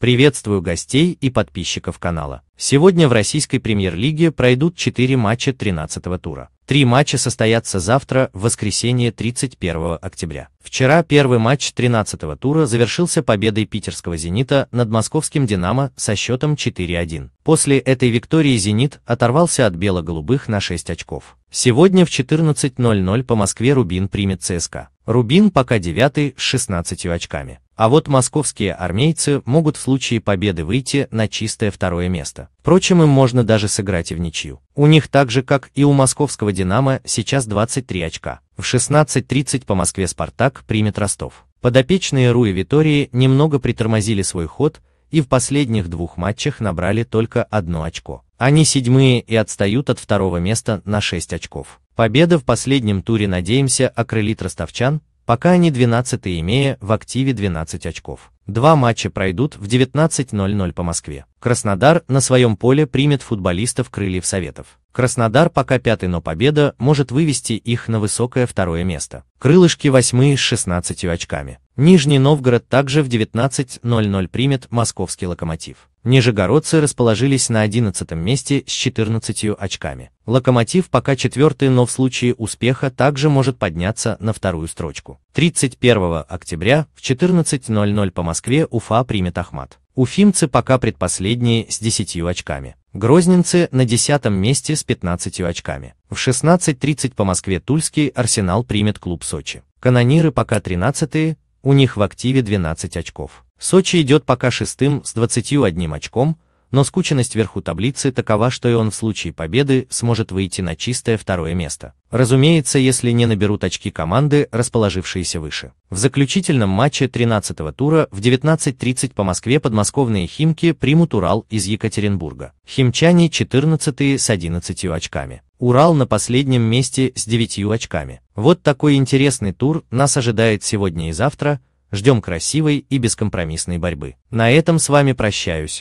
Приветствую гостей и подписчиков канала. Сегодня в российской премьер-лиге пройдут 4 матча 13 тура. Три матча состоятся завтра, в воскресенье 31 октября. Вчера первый матч 13 тура завершился победой питерского «Зенита» над московским «Динамо» со счетом 4-1. После этой виктории «Зенит» оторвался от бело-голубых на 6 очков. Сегодня в 14.00 по Москве «Рубин» примет ЦСКА. «Рубин» пока девятый с 16 очками. А вот московские армейцы могут в случае победы выйти на чистое второе место. Впрочем, им можно даже сыграть и в ничью. У них так же, как и у московского «Динамо», сейчас 23 очка. В 16.30 по Москве «Спартак» примет Ростов. Подопечные Руи Витории немного притормозили свой ход и в последних двух матчах набрали только одно очко. Они седьмые и отстают от второго места на 6 очков. Победа в последнем туре, надеемся, окрылит ростовчан, пока они 12 имея в активе 12 очков. Два матча пройдут в 19.00 по Москве. Краснодар на своем поле примет футболистов Крыльев Советов. Краснодар пока пятый, но победа может вывести их на высокое второе место. Крылышки восьмые с 16 очками. Нижний Новгород также в 19.00 примет московский локомотив. Нижегородцы расположились на 11 месте с 14 очками. Локомотив пока четвертый, но в случае успеха также может подняться на вторую строчку. 31 октября в 14.00 по Москве Уфа примет Ахмат. Уфимцы пока предпоследние с 10 очками. Грозненцы на 10 месте с 15 очками. В 16.30 по Москве Тульский Арсенал примет клуб Сочи. Канониры пока 13 у них в активе 12 очков. Сочи идет пока шестым с 21 очком, но скученность вверху таблицы такова, что и он в случае победы сможет выйти на чистое второе место. Разумеется, если не наберут очки команды, расположившиеся выше. В заключительном матче 13-го тура в 19.30 по Москве подмосковные «Химки» примут «Урал» из Екатеринбурга. Химчане 14 с 11 очками. Урал на последнем месте с 9 очками. Вот такой интересный тур нас ожидает сегодня и завтра, ждем красивой и бескомпромиссной борьбы. На этом с вами прощаюсь.